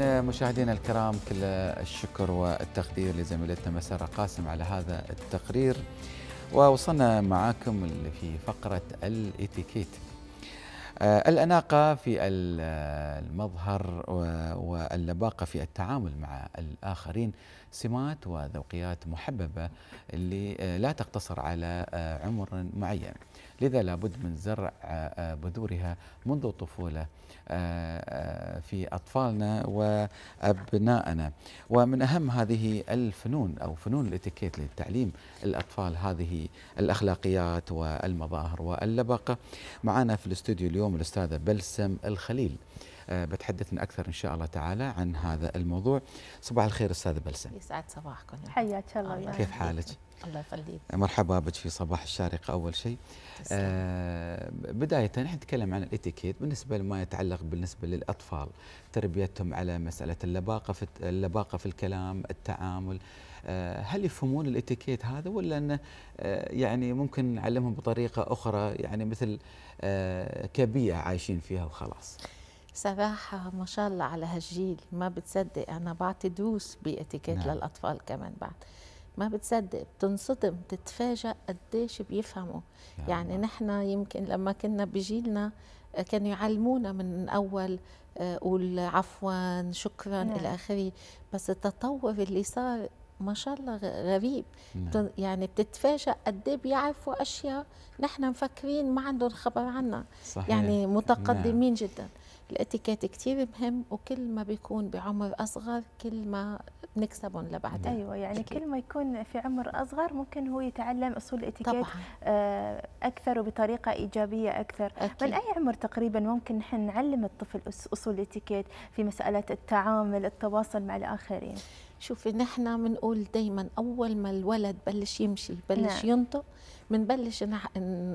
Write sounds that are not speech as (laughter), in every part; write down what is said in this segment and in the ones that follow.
آه، مشاهدينا الكرام كل الشكر والتقدير لزميلتنا مسرة قاسم على هذا التقرير ووصلنا معاكم في فقرة الاتيكيت آه، الأناقة في آه، المظهر واللباقة في التعامل مع الآخرين سمات وذوقيات محببة اللي آه، لا تقتصر على آه، عمر معين لذا لابد من زرع آه، بذورها منذ الطفولة في أطفالنا وأبنائنا ومن أهم هذه الفنون أو فنون الاتيكيت لتعليم الأطفال هذه الأخلاقيات والمظاهر واللبقة معنا في الاستوديو اليوم الأستاذة بلسم الخليل آه، بتحدثنا أكثر إن شاء الله تعالى عن هذا الموضوع صباح الخير أستاذ بلسم يسعد صباحكم حياك الله كيف حالك؟ الله يخليك مرحبا بك في صباح الشارقة أول شيء آه بداية نحن نتكلم عن الاتيكيت بالنسبة لما يتعلق بالنسبة للأطفال تربيتهم على مسألة اللباقة في اللباقة في الكلام التعامل آه هل يفهمون الاتيكيت هذا ولا انه آه يعني ممكن نعلمهم بطريقة أخرى يعني مثل آه كبيئة عايشين فيها وخلاص؟ صراحة ما شاء الله على هالجيل ما بتصدق أنا بعطي دروس بإتيكيت نعم. للأطفال كمان بعد ما بتصدق بتنصدم تتفاجأ قديش بيفهموا نعم. يعني نحن يمكن لما كنا بجيلنا آه، كانوا يعلمونا من أول آه، قول عفوا شكرا نعم. إلى آخره بس التطور اللي صار ما شاء الله غريب نعم. يعني بتتفاجأ قد بيعرفوا أشياء نحن مفكرين ما عندهم خبر عنها صحيح. يعني متقدمين نعم. جدا الاتيكيت كثير مهم وكل ما بيكون بعمر اصغر كل ما بنكسبهم لبعدين ايوه يعني أكيد. كل ما يكون في عمر اصغر ممكن هو يتعلم اصول الاتيكيت آه، اكثر وبطريقه ايجابيه اكثر أكيد. من اي عمر تقريبا ممكن نحن نعلم الطفل اصول الاتيكيت في مساله التعامل التواصل مع الاخرين شوفي نحن بنقول دايما اول ما الولد بلش يمشي بلش نعم. ينطق بنبلش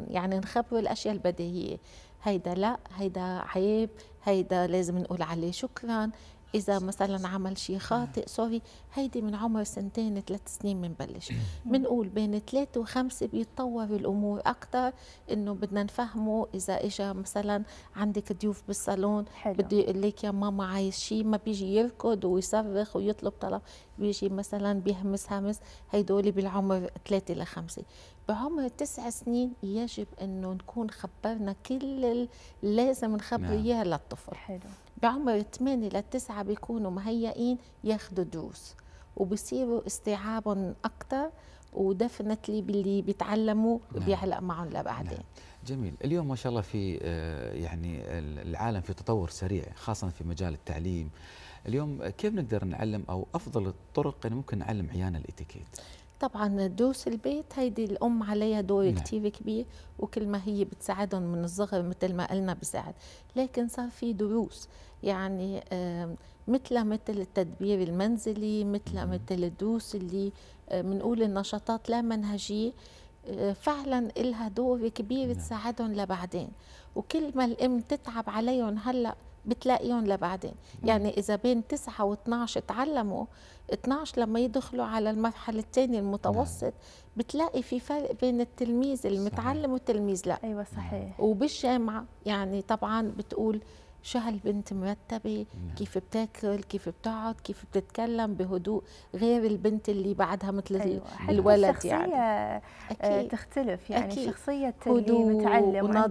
يعني نخبره الاشياء البديهيه هيدا لا هيدا عيب هيدا لازم نقول عليه شكرا اذا مثلا عمل شيء خاطئ سوري هيدي من عمر سنتين ثلاث سنين بنبلش بنقول بين ثلاثة وخمسة بيتطور الامور اكثر انه بدنا نفهمه اذا اجى مثلا عندك ضيوف بالصالون بده يقول لك يا ماما عايز شيء ما بيجي يركض ويصرخ ويطلب طلب بيجي مثلا بيهمس همس هدول بالعمر ثلاثة لخمسة بعمر تسع سنين يجب انه نكون خبرنا كل اللي لازم نخبر نعم. اياها اياه للطفل حلو بعمر 8 للتسعة بيكونوا مهيئين ياخذوا دروس وبصيروا استيعابهم اكثر ودفنتلي باللي بيتعلموا نعم. بيعلق معهم لبعدين نعم. جميل اليوم ما شاء الله في آه، يعني العالم في تطور سريع خاصه في مجال التعليم اليوم كيف نقدر نعلم او افضل الطرق اللي ممكن نعلم عيالنا الاتيكيت طبعا دروس البيت هيدي الام عليها دور نعم. كثير كبير وكل ما هي بتساعدهم من الصغر مثل ما قلنا بساعد لكن صار في دروس يعني مثل مثل التدبير المنزلي مثل نعم. مثل الدروس اللي بنقول آه، النشاطات لا منهجيه آه، فعلا إلها دور كبير نعم. تساعدهم لبعدين وكل ما الام تتعب عليهم هلا بتلاقيهم لبعدين يعني إذا بين 9 و12 تعلموا 12 لما يدخلوا على المرحلة الثانية المتوسط نعم. بتلاقي في فرق بين التلميذ المتعلم والتلميذ لا أيوة صحيح وبالجامعة يعني طبعا بتقول شو هالبنت مرتبه نعم. كيف بتاكل كيف بتقعد كيف بتتكلم بهدوء غير البنت اللي بعدها مثل أيوة. الولد يعني. الشخصية يعني أكيد. تختلف يعني أكيد. شخصية اللي متعلم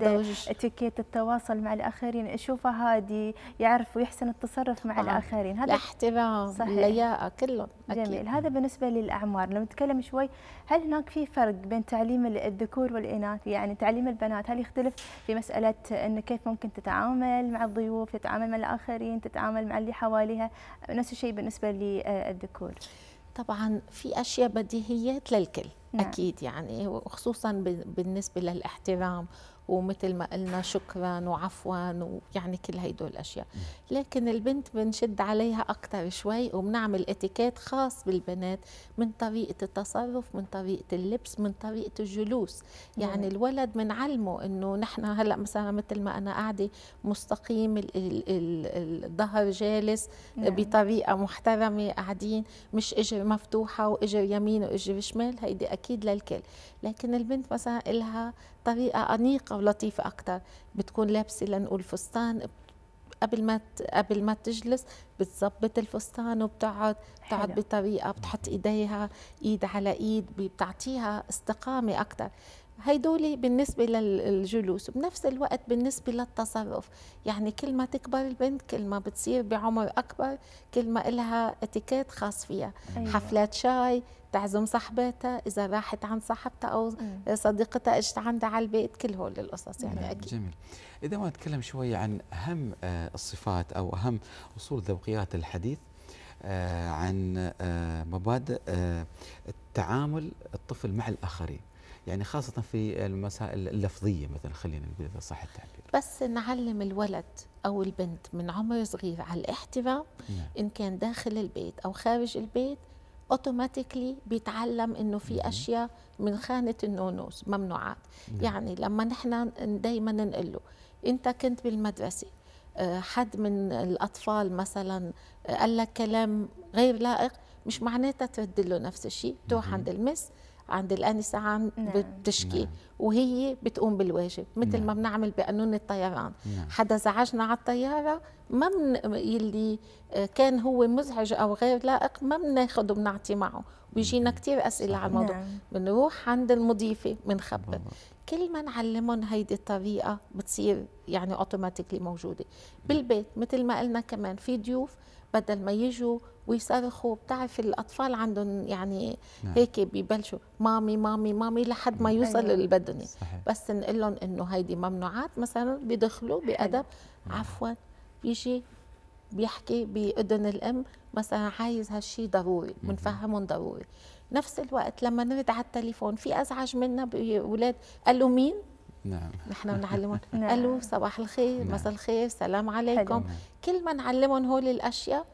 اتيكيت التواصل مع الاخرين اشوفها هادي يعرف ويحسن التصرف مع آه. الاخرين هذا الاحترام اللياقه كلهم أكيد. جميل هذا بالنسبه للاعمار لو نتكلم شوي هل هناك في فرق بين تعليم الذكور والاناث يعني تعليم البنات هل يختلف في مساله انه كيف ممكن تتعامل مع الضيوف الضيوف تتعامل مع الآخرين تتعامل مع اللي حواليها نفس الشيء بالنسبة للذكور طبعا في أشياء بديهية للكل نعم. اكيد يعني وخصوصا بالنسبه للاحترام ومثل ما قلنا شكرا وعفوا ويعني كل هدول الاشياء لكن البنت بنشد عليها اكثر شوي وبنعمل اتيكيت خاص بالبنات من طريقه التصرف من طريقه اللبس من طريقه الجلوس يعني نعم. الولد بنعلمه انه نحن هلا مثلا مثل ما انا قاعده مستقيم الظهر جالس نعم. بطريقه محترمه قاعدين مش اجر مفتوحه واجر يمين واجر شمال هيدي اكيد اكيد للكل لكن البنت مثلا لها طريقه انيقه ولطيفه اكثر بتكون لابسه لنقول فستان قبل ما قبل ما تجلس بتظبط الفستان وبتقعد بتقعد بطريقه بتحط ايديها ايد على ايد بتعطيها استقامه اكثر هيدول بالنسبة للجلوس بنفس الوقت بالنسبة للتصرف يعني كل ما تكبر البنت كل ما بتصير بعمر أكبر كل ما إلها اتيكيت خاص فيها أيوة. حفلات شاي تعزم صاحبتها إذا راحت عند صاحبتها أو صديقتها اجت عندها على البيت كل هول القصص يعني نعم، أكيد جميل إذا ما نتكلم شوي عن أهم آه، الصفات أو أهم أصول ذوقيات الحديث آه، عن آه، مبادئ التعامل الطفل مع الآخرين يعني خاصة في المسائل اللفظية مثلا خلينا نقول إذا صح التعبير بس نعلم الولد أو البنت من عمر صغير على الاحترام نعم. إن كان داخل البيت أو خارج البيت اوتوماتيكلي بيتعلم انه في اشياء من خانه النونوس ممنوعات نعم. يعني لما نحن دائما نقول له انت كنت بالمدرسه آه، حد من الاطفال مثلا آه، قال لك كلام غير لائق مش معناتها ترد له نفس الشيء تروح عند المس عند الانسه عم نعم. بتشكي نعم. وهي بتقوم بالواجب مثل نعم. ما بنعمل بقانون الطيران نعم. حدا زعجنا على الطياره ما من اللي آه، كان هو مزعج او غير لائق ما بناخده بنعطي معه ويجينا نعم. كثير اسئله على الموضوع نعم. بنروح عند المضيفه بنخبر كل ما نعلمهم هيدي الطريقه بتصير يعني اوتوماتيكلي موجوده بالبيت مثل ما قلنا كمان في ضيوف بدل ما يجوا ويصرخوا بتعرف الاطفال عندهم يعني نعم. هيك ببلشوا مامي مامي مامي لحد ما يوصل أيوة. البدني صحيح. بس نقول لهم انه هيدي ممنوعات مثلا بيدخلوا بادب نعم. عفوا بيجي بيحكي باذن الام مثلا عايز هالشيء ضروري بنفهمهم ضروري نفس الوقت لما نرد على التليفون في ازعج منا باولاد قالوا مين نعم نحن بنعلمهم (laughs) نعم. الو صباح الخير نعم. مساء الخير سلام عليكم حلو. نعم. كل ما نعلمهم هول الاشياء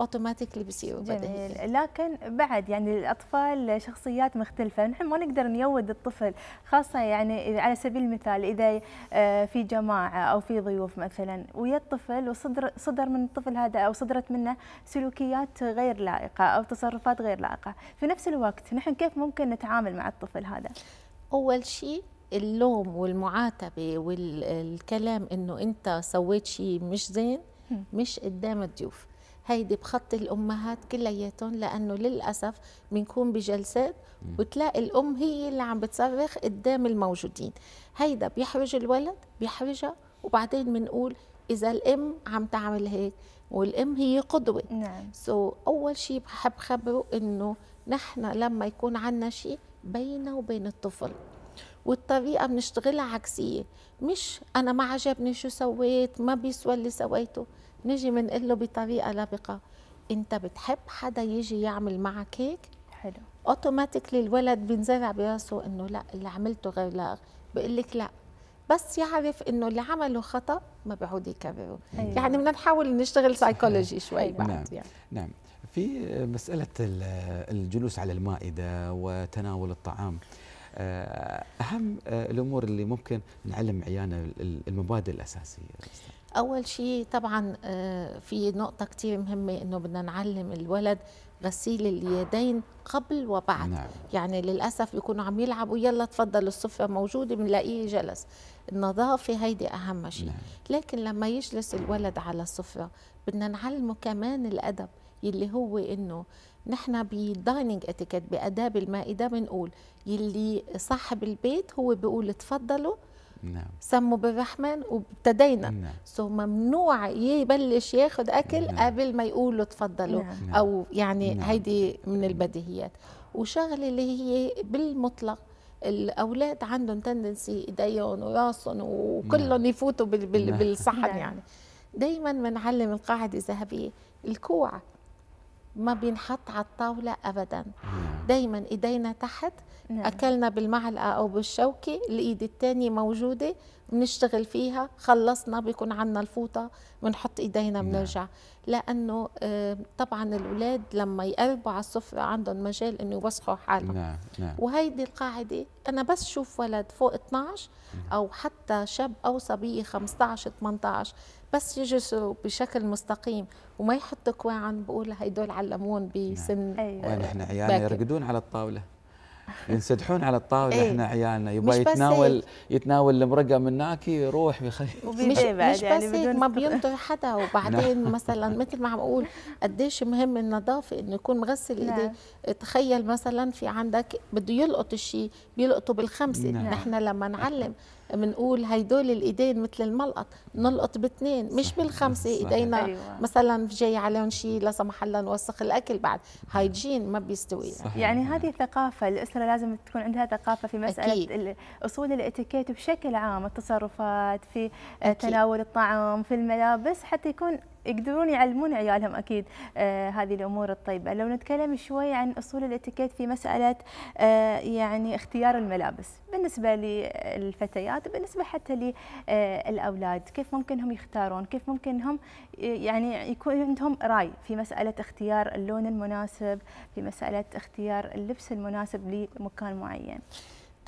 اوتوماتيكلي بيصيروا جميل لكن بعد يعني الاطفال شخصيات مختلفه نحن ما نقدر نيود الطفل خاصه يعني على سبيل المثال اذا آه، في جماعه او في ضيوف مثلا ويا الطفل وصدر صدر من الطفل هذا او صدرت منه سلوكيات غير لائقه او تصرفات غير لائقه في نفس الوقت نحن كيف ممكن نتعامل مع الطفل هذا اول شيء اللوم والمعاتبه والكلام انه انت سويت شيء مش زين مش قدام الضيوف هيدي بخط الامهات كلياتهم لانه للاسف بنكون بجلسات وتلاقي الام هي اللي عم بتصرخ قدام الموجودين هيدا بيحرج الولد بيحرجها وبعدين بنقول اذا الام عم تعمل هيك والام هي قدوه نعم سو so, اول شيء بحب خبره انه نحن لما يكون عندنا شيء بيننا وبين الطفل والطريقه بنشتغلها عكسيه مش انا ما عجبني شو سويت ما بيسوى اللي سويته نجي بنقول له بطريقه لبقه انت بتحب حدا يجي يعمل معك هيك حلو اوتوماتيكلي الولد بينزرع براسه انه لا اللي عملته غير لا بقول لك لا بس يعرف انه اللي عمله خطا ما بيعود يكرره أيوة. يعني بدنا نحاول نشتغل سايكولوجي شوي بعد نعم. يعني. نعم في مساله الجلوس على المائده وتناول الطعام آه، اهم آه، الامور اللي ممكن نعلم عيالنا المبادئ الاساسيه اول شيء طبعا آه، في نقطه كتير مهمه انه بدنا نعلم الولد غسيل اليدين قبل وبعد نعم. يعني للاسف بيكونوا عم يلعبوا يلا تفضل الصفه موجوده بنلاقيه جلس النظافه هيدي اهم شيء نعم. لكن لما يجلس الولد على السفره بدنا نعلمه كمان الادب يلي هو انه نحن بدايننج اتيكيت باداب المائده بنقول يلي صاحب البيت هو بيقول تفضلوا نعم سموا بالرحمن وابتدينا نعم. سو ممنوع يبلش ياخد اكل نعم. قبل ما يقول له نعم. نعم. او يعني نعم. هيدي من البديهيات وشغله اللي هي بالمطلق الاولاد عندهم تندنسي ايديهم وراسهم وكلهم نعم. يفوتوا بال بال نعم. بالصحن نعم. يعني دائما بنعلم القاعده الذهبيه الكوع ما بينحط على الطاوله ابدا نعم. دائما ايدينا تحت نعم. أكلنا بالمعلقة أو بالشوكة الإيد الثانية موجودة بنشتغل فيها خلصنا بيكون عنا الفوطة بنحط إيدينا نعم. بنرجع نعم. لأنه آه، طبعا الأولاد لما يقربوا على السفرة عندهم مجال أنه يوسخوا حالهم نعم. نعم. وهيدي القاعدة أنا بس شوف ولد فوق 12 أو حتى شاب أو صبية 15 18 بس يجلسوا بشكل مستقيم وما يحطوا كواعن بقول هيدول علمون نعم. بسن نعم. أيوة. ونحن عيالنا يرقدون على الطاوله ينسدحون على الطاوله ايه؟ احنا عيالنا يبغى يتناول إيه. يتناول المرقه من هناك يروح بخي مش, بعد مش يعني بس هيك ما بينطي حدا وبعدين نعم. مثلا مثل ما عم اقول قديش مهم النظافه انه يكون مغسل ايدي نعم. تخيل مثلا في عندك بده يلقط الشيء بيلقطه بالخمسه نعم. نحن لما نعلم بنقول هيدول الايدين مثل الملقط نلقط باثنين مش بالخمسه ايدينا أيوة. مثلا جاي عليهم شيء لا سمح الله نوسخ الاكل بعد هايجين ما بيستوي صحيح. يعني هذه ثقافه الاسره لازم تكون عندها ثقافه في مساله أكيد. اصول الاتيكيت بشكل عام التصرفات في أكيد. تناول الطعام في الملابس حتى يكون يقدرون يعلمون عيالهم اكيد آه هذه الامور الطيبه لو نتكلم شوي عن اصول الاتيكيت في مساله آه يعني اختيار الملابس بالنسبه للفتيات بالنسبه حتى للاولاد آه كيف ممكن هم يختارون كيف ممكن هم يعني يكون عندهم راي في مساله اختيار اللون المناسب في مساله اختيار اللبس المناسب لمكان معين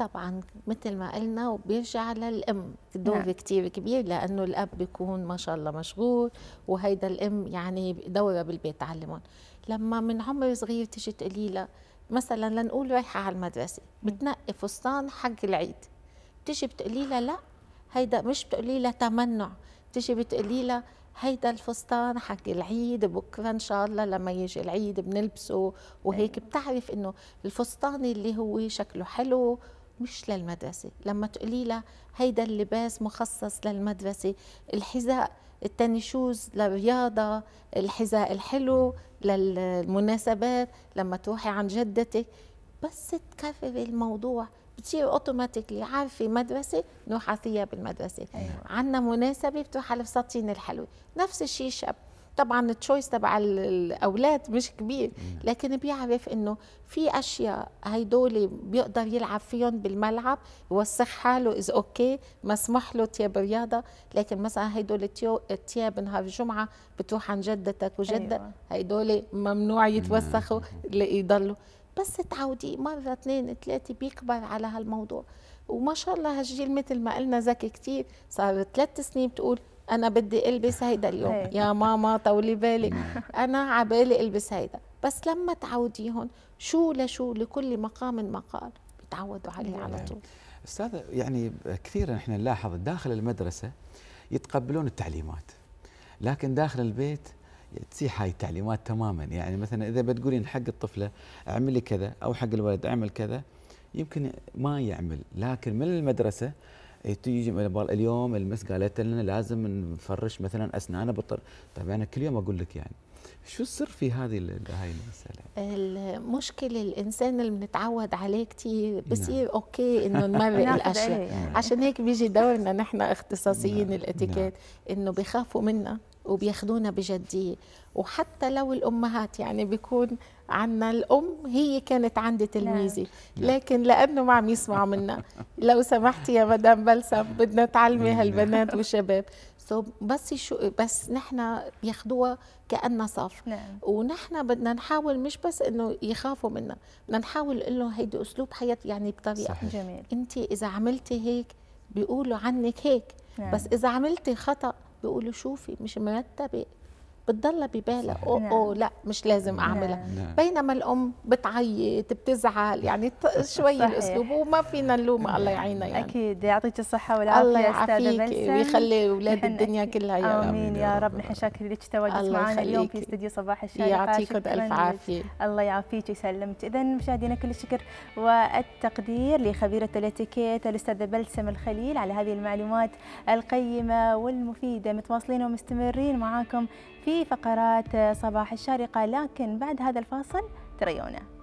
طبعا مثل ما قلنا وبيرجع للام دور نعم. كثير كبير لانه الاب بيكون ما شاء الله مشغول وهيدا الام يعني دوره بالبيت تعلمهم لما من عمر صغير تيجي تقولي لها مثلا لنقول رايحه على المدرسه بتنقي فستان حق العيد بتيجي بتقولي لها لا هيدا مش بتقولي لها تمنع بتيجي بتقولي لها هيدا الفستان حق العيد بكره ان شاء الله لما يجي العيد بنلبسه وهيك أيوة. بتعرف انه الفستان اللي هو شكله حلو مش للمدرسة لما تقولي لها هيدا اللباس مخصص للمدرسة الحذاء التنشوز للرياضة الحذاء الحلو للمناسبات لما تروحي عن جدتك بس تكرري الموضوع بتصير اوتوماتيكلي عارفه مدرسه نروح على ثياب المدرسه أيوة. عندنا مناسبه بتروح على الفساتين الحلوه نفس الشيء شاب طبعا التشويس تبع الاولاد مش كبير لكن بيعرف انه في اشياء هيدول بيقدر يلعب فيهم بالملعب يوسخ حاله اذا اوكي مسموح له تياب رياضه لكن مثلا هيدول التياب نهار الجمعه بتروح عن جدتك وجده أيوة. هيدول ممنوع يتوسخوا يضلوا بس تعودي مره اثنين ثلاثه بيكبر على هالموضوع وما شاء الله هالجيل مثل ما قلنا ذكي كثير صار ثلاث سنين بتقول انا بدي البس هيدا اليوم إيه. يا ماما طولي بالك انا عبالي البس هيدا بس لما تعوديهم شو لشو لكل مقام مقال بتعودوا عليه على إيه. طول استاذ يعني كثيرا احنا نلاحظ داخل المدرسه يتقبلون التعليمات لكن داخل البيت تسيح هاي التعليمات تماما يعني مثلا اذا بتقولين حق الطفله اعملي كذا او حق الولد اعمل كذا يمكن ما يعمل لكن من المدرسه إيه، تيجي اليوم المس قالت لنا لازم نفرش مثلا اسنانه بالطر طيب انا كل يوم اقول لك يعني شو السر في هذه هاي المساله؟ المشكله الانسان اللي بنتعود عليه كثير بصير نعم. اوكي انه (laughs) نمرق الاشياء يعني. عشان هيك بيجي دورنا نحن اختصاصيين نعم. الاتيكيت نعم. انه بيخافوا منا وبياخذونا بجديه وحتى لو الامهات يعني بيكون عنا الام هي كانت عندي تلميذي لكن لانه ما عم يسمعوا منا (laughs) لو سمحتي يا مدام بلسم بدنا تعلمي هالبنات (laughs) والشباب سو بس شو بس نحن بياخذوها كانها صف نعم. ونحن بدنا نحاول مش بس انه يخافوا منا بدنا نحاول نقول له هيدي اسلوب حياه يعني بطريقه صحيح. جميل انت اذا عملتي هيك بيقولوا عنك هيك نعم. بس اذا عملتي خطا بيقولوا شوفي مش مرتبه بتضلها ببالها او نعم. او لا مش لازم نعم. اعملها نعم. بينما الام بتعيط بتزعل يعني شوي الاسلوب وما فينا نلومها الله نعم. يعينها يعني اكيد يعطيك الصحه والعافيه الله يعافيك ويخلي اولاد الدنيا كلها يا رب امين يا رب نحن شاكرين لك تواجدك معنا اليوم في استديو صباح الشاي يعطيكم الف عافيه الله يعافيك ويسلمك اذا مشاهدينا كل الشكر والتقدير لخبيره الاتيكيت الاستاذه بلسم الخليل على هذه المعلومات القيمه والمفيده متواصلين ومستمرين معاكم في فقرات صباح الشارقة لكن بعد هذا الفاصل تريونا